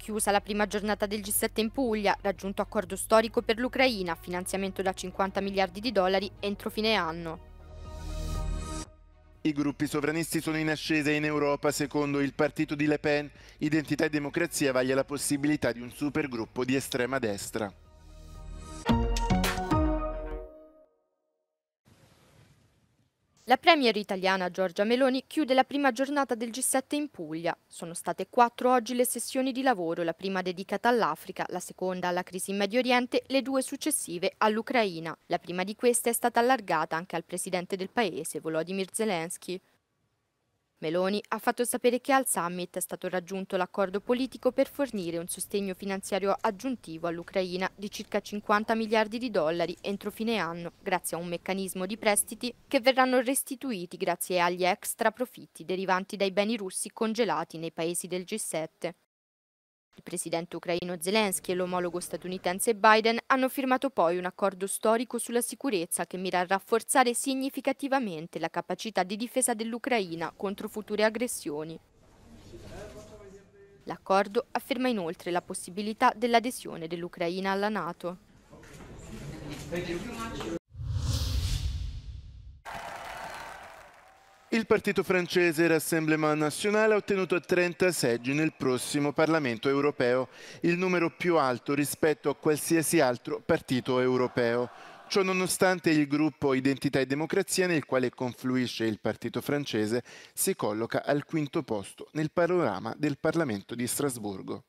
Chiusa la prima giornata del G7 in Puglia, raggiunto accordo storico per l'Ucraina, finanziamento da 50 miliardi di dollari entro fine anno. I gruppi sovranisti sono in ascesa in Europa, secondo il partito di Le Pen. Identità e democrazia vaglia la possibilità di un supergruppo di estrema destra. La premier italiana Giorgia Meloni chiude la prima giornata del G7 in Puglia. Sono state quattro oggi le sessioni di lavoro, la prima dedicata all'Africa, la seconda alla crisi in Medio Oriente, le due successive all'Ucraina. La prima di queste è stata allargata anche al presidente del paese, Volodymyr Zelensky. Meloni ha fatto sapere che al summit è stato raggiunto l'accordo politico per fornire un sostegno finanziario aggiuntivo all'Ucraina di circa 50 miliardi di dollari entro fine anno, grazie a un meccanismo di prestiti che verranno restituiti grazie agli extra profitti derivanti dai beni russi congelati nei paesi del G7. Il presidente ucraino Zelensky e l'omologo statunitense Biden hanno firmato poi un accordo storico sulla sicurezza che mira a rafforzare significativamente la capacità di difesa dell'Ucraina contro future aggressioni. L'accordo afferma inoltre la possibilità dell'adesione dell'Ucraina alla Nato. Il partito francese Rassemblement National ha ottenuto 30 seggi nel prossimo Parlamento europeo, il numero più alto rispetto a qualsiasi altro partito europeo. Ciò nonostante il gruppo Identità e Democrazia, nel quale confluisce il partito francese, si colloca al quinto posto nel panorama del Parlamento di Strasburgo.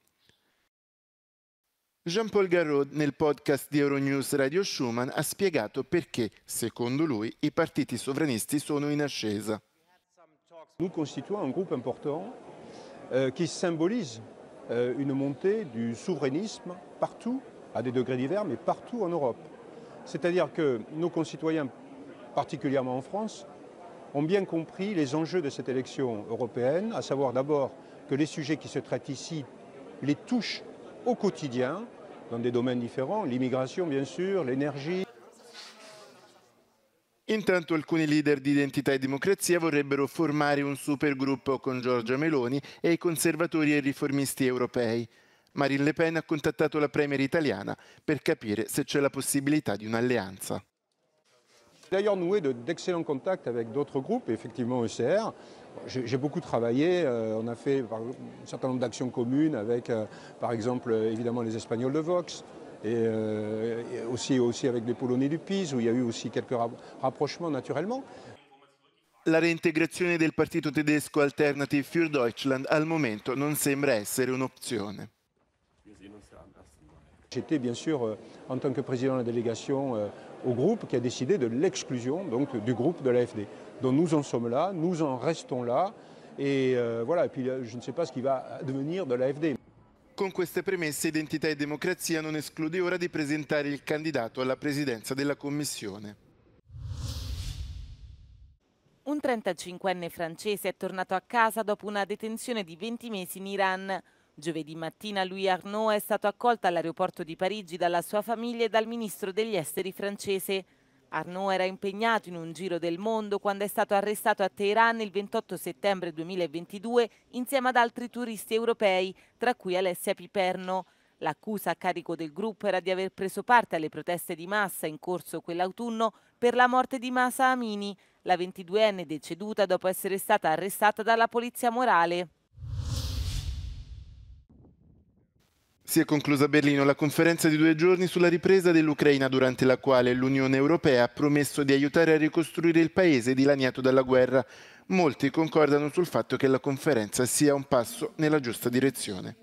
Jean-Paul Garraud nel podcast di Euronews Radio Schumann ha spiegato perché, secondo lui, i partiti sovranisti sono in ascesa. Nous constituons un groupe important euh, qui symbolise euh, une montée du souverainisme partout, à des degrés divers, mais partout en Europe. C'est-à-dire que nos concitoyens, particulièrement en France, ont bien compris les enjeux de cette élection européenne, à savoir d'abord que les sujets qui se traitent ici les touchent au quotidien, dans des domaines différents, l'immigration bien sûr, l'énergie. Intanto alcuni leader di Identità e Democrazia vorrebbero formare un supergruppo con Giorgia Meloni e i conservatori e riformisti europei. Marine Le Pen ha contattato la premier italiana per capire se c'è la possibilità di un'alleanza. D'ailleurs noué d'excellents contacts avec d'autres groupes, effectivement ECR. J'ai beaucoup travaillé, euh, on a fait un certain nombre d'actions communes avec euh, par exemple euh, évidemment les Espagnols de Vox, Euh, et, aussi, aussi avec les Polonais du PIS, où il y a eu aussi quelques rapprochements naturellement. La réintégration du Parti tedesco Alternative für Deutschland ne semble pas être une option. J'étais bien sûr euh, en tant que président de la délégation euh, au groupe qui a décidé de l'exclusion du groupe de l'AFD. Donc nous en sommes là, nous en restons là, et voilà. Et puis je ne sais pas ce qui va devenir de l'AFD. Con queste premesse Identità e Democrazia non esclude ora di presentare il candidato alla presidenza della Commissione. Un 35enne francese è tornato a casa dopo una detenzione di 20 mesi in Iran. Giovedì mattina Louis Arnaud è stato accolto all'aeroporto di Parigi dalla sua famiglia e dal ministro degli esteri francese. Arnaud era impegnato in un giro del mondo quando è stato arrestato a Teheran il 28 settembre 2022 insieme ad altri turisti europei, tra cui Alessia Piperno. L'accusa a carico del gruppo era di aver preso parte alle proteste di massa in corso quell'autunno per la morte di Masa Amini, la 22enne deceduta dopo essere stata arrestata dalla polizia morale. Si è conclusa a Berlino la conferenza di due giorni sulla ripresa dell'Ucraina durante la quale l'Unione Europea ha promesso di aiutare a ricostruire il paese dilaniato dalla guerra. Molti concordano sul fatto che la conferenza sia un passo nella giusta direzione.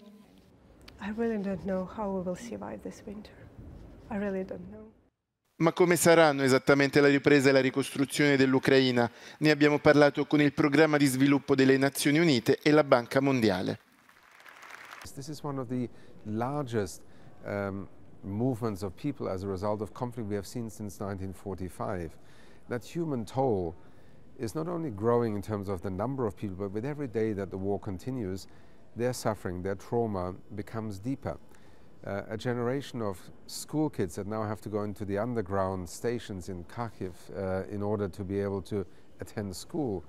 Ma come saranno esattamente la ripresa e la ricostruzione dell'Ucraina? Ne abbiamo parlato con il programma di sviluppo delle Nazioni Unite e la Banca Mondiale. This is one of the largest um, movements of people as a result of conflict we have seen since 1945. That human toll is not only growing in terms of the number of people, but with every day that the war continues, their suffering, their trauma becomes deeper. Uh, a generation of school kids that now have to go into the underground stations in Kharkiv uh, in order to be able to attend school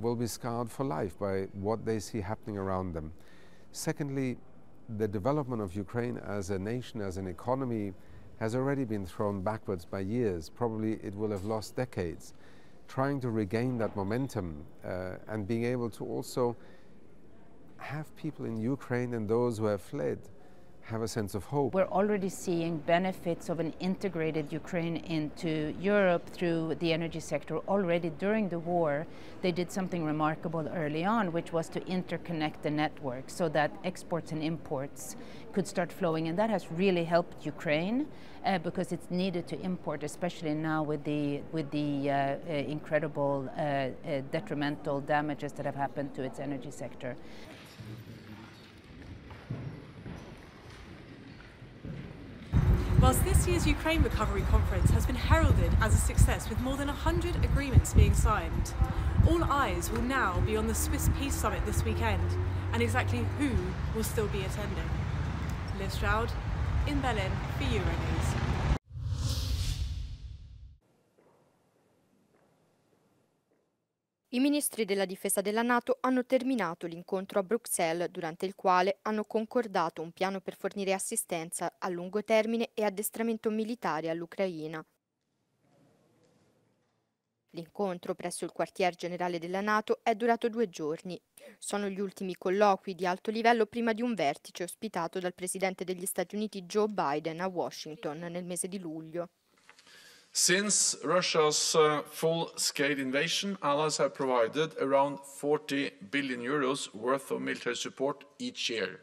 will be scarred for life by what they see happening around them. Secondly, the development of Ukraine as a nation, as an economy, has already been thrown backwards by years. Probably it will have lost decades. Trying to regain that momentum uh, and being able to also have people in Ukraine and those who have fled have a sense of hope. We're already seeing benefits of an integrated Ukraine into Europe through the energy sector. Already during the war, they did something remarkable early on, which was to interconnect the network so that exports and imports could start flowing. And that has really helped Ukraine uh, because it's needed to import, especially now with the, with the uh, uh, incredible uh, uh, detrimental damages that have happened to its energy sector. Whilst this year's Ukraine Recovery Conference has been heralded as a success with more than 100 agreements being signed, all eyes will now be on the Swiss Peace Summit this weekend and exactly who will still be attending. Liz Stroud, in Berlin for Euronews. I ministri della difesa della Nato hanno terminato l'incontro a Bruxelles durante il quale hanno concordato un piano per fornire assistenza a lungo termine e addestramento militare all'Ucraina. L'incontro presso il quartier generale della Nato è durato due giorni. Sono gli ultimi colloqui di alto livello prima di un vertice ospitato dal presidente degli Stati Uniti Joe Biden a Washington nel mese di luglio. Since Russia's uh, full-scale invasion, allies have provided around 40 billion euros worth of military support each year.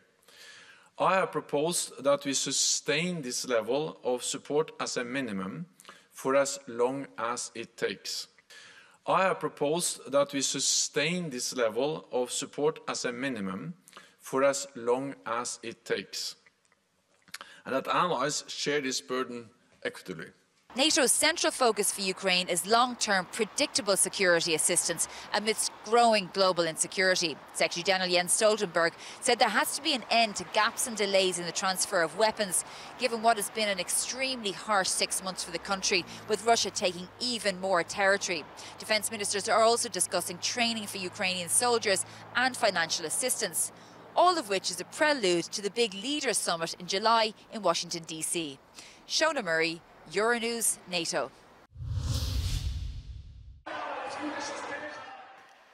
I have proposed that we sustain this level of support as a minimum for as long as it takes. I have proposed that we sustain this level of support as a minimum for as long as it takes, and that allies share this burden equitably. NATO's central focus for Ukraine is long term predictable security assistance amidst growing global insecurity. Secretary General Jens Stoltenberg said there has to be an end to gaps and delays in the transfer of weapons, given what has been an extremely harsh six months for the country, with Russia taking even more territory. Defence ministers are also discussing training for Ukrainian soldiers and financial assistance all of which is a prelude to the big leaders summit in July in Washington, D.C. Shona Murray, Euronews NATO.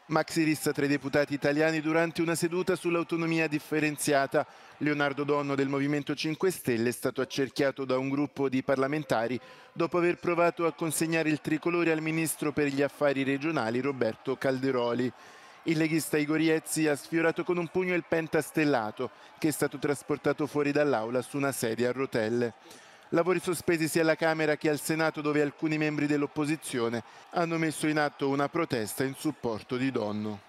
Maxi Rissa tra i deputati italiani durante una seduta sull'autonomia differenziata. Leonardo Donno del Movimento 5 Stelle è stato accerchiato da un gruppo di parlamentari dopo aver provato a consegnare il tricolore al ministro per gli affari regionali Roberto Calderoli. Il leghista Igor Iezzi ha sfiorato con un pugno il pentastellato che è stato trasportato fuori dall'aula su una sedia a rotelle. Lavori sospesi sia alla Camera che al Senato dove alcuni membri dell'opposizione hanno messo in atto una protesta in supporto di Donno.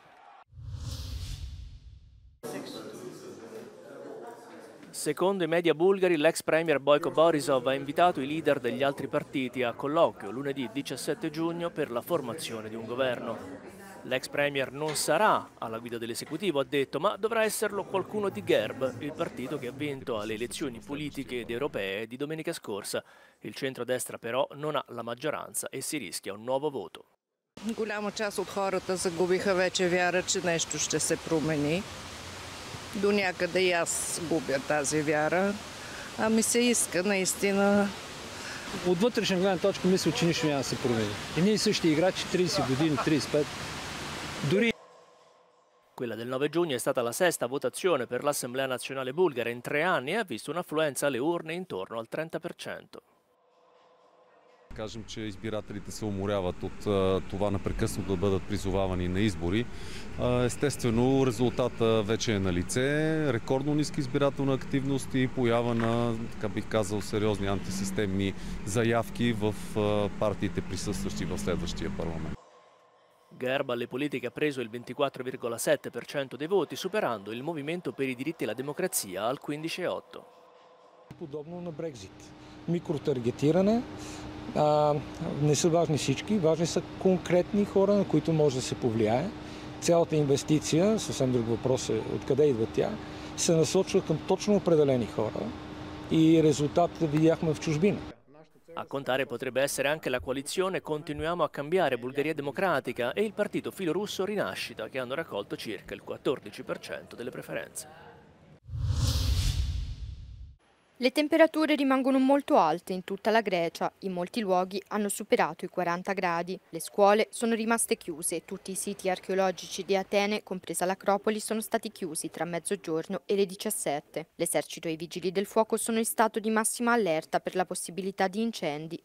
Secondo i media bulgari, l'ex premier Boyko Borisov ha invitato i leader degli altri partiti a colloquio lunedì 17 giugno per la formazione di un governo. L'ex Premier non sarà alla guida dell'esecutivo, ha detto, ma dovrà esserlo qualcuno di Gerb, il partito che ha vinto alle elezioni politiche ed europee di domenica scorsa. Il centrodestra però non ha la maggioranza e si rischia un nuovo voto. Голяма част от хората загубиха вече вяра, че нещо ще се промени. До някъде и аз губя тази вяра. Ами се иска наистина от вътрешна гледна точка мисля, че нищо няма да се промени. И ние същи играчи 30 години, 35 Durino. Quella del 9 giugno è stata la sesta votazione per l'Assemblea nazionale bulgara in tre anni e ha visto un'affluenza alle urne intorno al 30%. кажем, че избирателите се уморяват от а, това непрекъснато да бъдат призовавани на избори. А, естествено, резултата вече е на лице. Рекордно ниска избирателна активност и поява на, така бих казал, сериозни антисистемни заявки в а, партиите присъстващи в следващия парламент. Gerb alle politiche ha preso il 24,7% dei voti, superando il Movimento per i diritti e la democrazia al 15,8%. Подобно на Брекзит. Микротаргетиране. А, не са важни всички, важни са конкретни хора, на които може да се повлияе. Цялата инвестиция, съвсем друг въпрос е откъде идва тя, се насочва към точно определени хора и резултатите видяхме в чужбина. A contare potrebbe essere anche la coalizione Continuiamo a cambiare Bulgaria Democratica e il partito filorusso Rinascita che hanno raccolto circa il 14% delle preferenze. Le temperature rimangono molto alte in tutta la Grecia, in molti luoghi hanno superato i 40 gradi, le scuole sono rimaste chiuse e tutti i siti archeologici di Atene, compresa l'Acropoli, sono stati chiusi tra mezzogiorno e le 17. L'esercito e i vigili del fuoco sono in stato di massima allerta per la possibilità di incendi.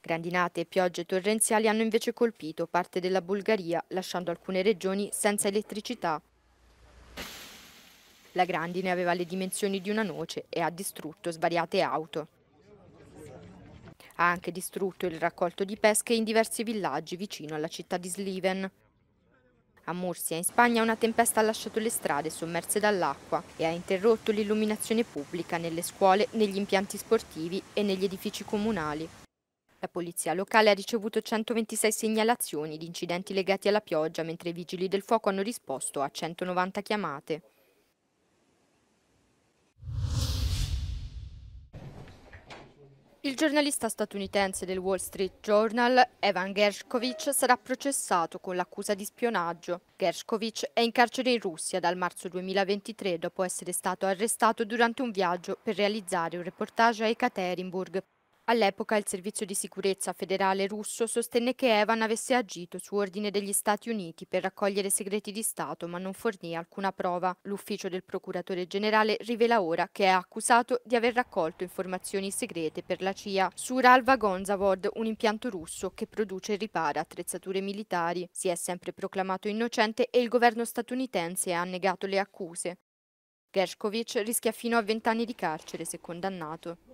Grandinate e piogge torrenziali hanno invece colpito parte della Bulgaria, lasciando alcune regioni senza elettricità. La grandine aveva le dimensioni di una noce e ha distrutto svariate auto. Ha anche distrutto il raccolto di pesche in diversi villaggi vicino alla città di Sliven. A Mursia, in Spagna, una tempesta ha lasciato le strade sommerse dall'acqua e ha interrotto l'illuminazione pubblica nelle scuole, negli impianti sportivi e negli edifici comunali. La polizia locale ha ricevuto 126 segnalazioni di incidenti legati alla pioggia, mentre i vigili del fuoco hanno risposto a 190 chiamate. Il giornalista statunitense del Wall Street Journal, Evan Gershkovich, sarà processato con l'accusa di spionaggio. Gershkovich è in carcere in Russia dal marzo 2023 dopo essere stato arrestato durante un viaggio per realizzare un reportage a Ekaterinburg All'epoca il servizio di sicurezza federale russo sostenne che Evan avesse agito su ordine degli Stati Uniti per raccogliere segreti di Stato, ma non fornì alcuna prova. L'ufficio del procuratore generale rivela ora che è accusato di aver raccolto informazioni segrete per la CIA su Ralva Gonzavod, un impianto russo che produce e ripara attrezzature militari. Si è sempre proclamato innocente e il governo statunitense ha negato le accuse. Gershkovich rischia fino a 20 anni di carcere se condannato.